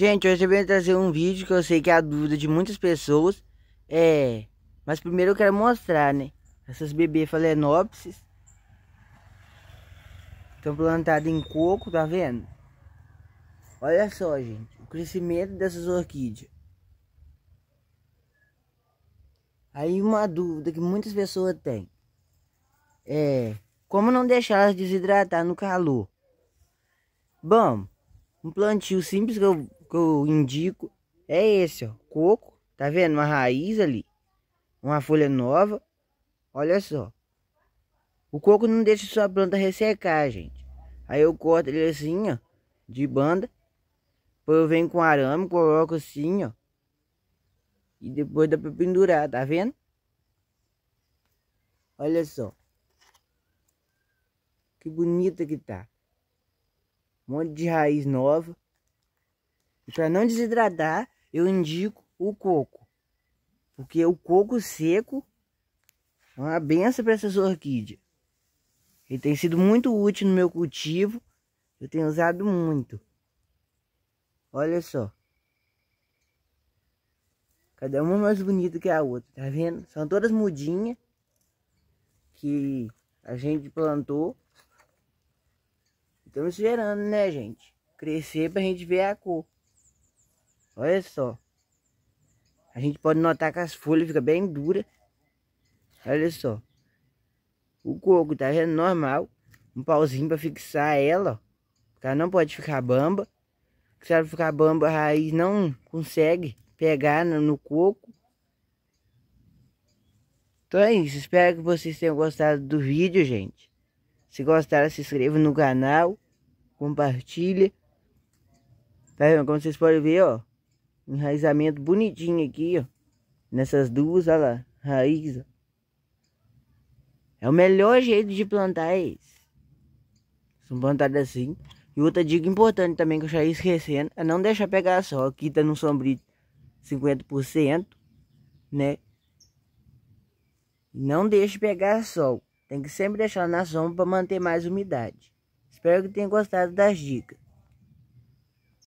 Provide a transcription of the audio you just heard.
Gente, hoje eu venho trazer um vídeo que eu sei que é a dúvida de muitas pessoas. É, mas primeiro eu quero mostrar, né? Essas bebês falenopsis. Estão plantadas em coco, tá vendo? Olha só, gente. O crescimento dessas orquídeas. Aí uma dúvida que muitas pessoas têm. É, como não deixar elas desidratar no calor? Bom, um plantio simples que eu que eu indico é esse, ó. Coco, tá vendo? Uma raiz ali. Uma folha nova. Olha só. O coco não deixa sua planta ressecar, gente. Aí eu corto ele assim, ó. De banda. Depois eu venho com arame, coloco assim, ó. E depois dá pra pendurar, tá vendo? Olha só. Que bonita que tá. Um monte de raiz nova. E para não desidratar, eu indico o coco. Porque o coco seco é uma benção para essas orquídeas. Ele tem sido muito útil no meu cultivo. Eu tenho usado muito. Olha só. Cada uma mais bonita que a outra, tá vendo? São todas mudinhas que a gente plantou. Estamos esperando, né, gente? Crescer pra gente ver a cor. Olha só. A gente pode notar que as folhas ficam bem duras. Olha só. O coco tá vendo? Normal. Um pauzinho para fixar ela, ó. Ela não pode ficar bamba. Se ela ficar bamba, a raiz não consegue pegar no, no coco. Então é isso. Espero que vocês tenham gostado do vídeo, gente. Se gostaram, se inscreva no canal. Compartilha. Tá vendo? Como vocês podem ver, ó. Enraizamento bonitinho aqui, ó. Nessas duas, olha lá. Raiz, ó. É o melhor jeito de plantar isso. É esse. São plantadas assim. E outra dica importante também que eu já ia esquecendo é não deixar pegar sol. Aqui tá no sombrio 50%, né? Não deixe pegar sol. Tem que sempre deixar na sombra para manter mais umidade. Espero que tenham gostado das dicas.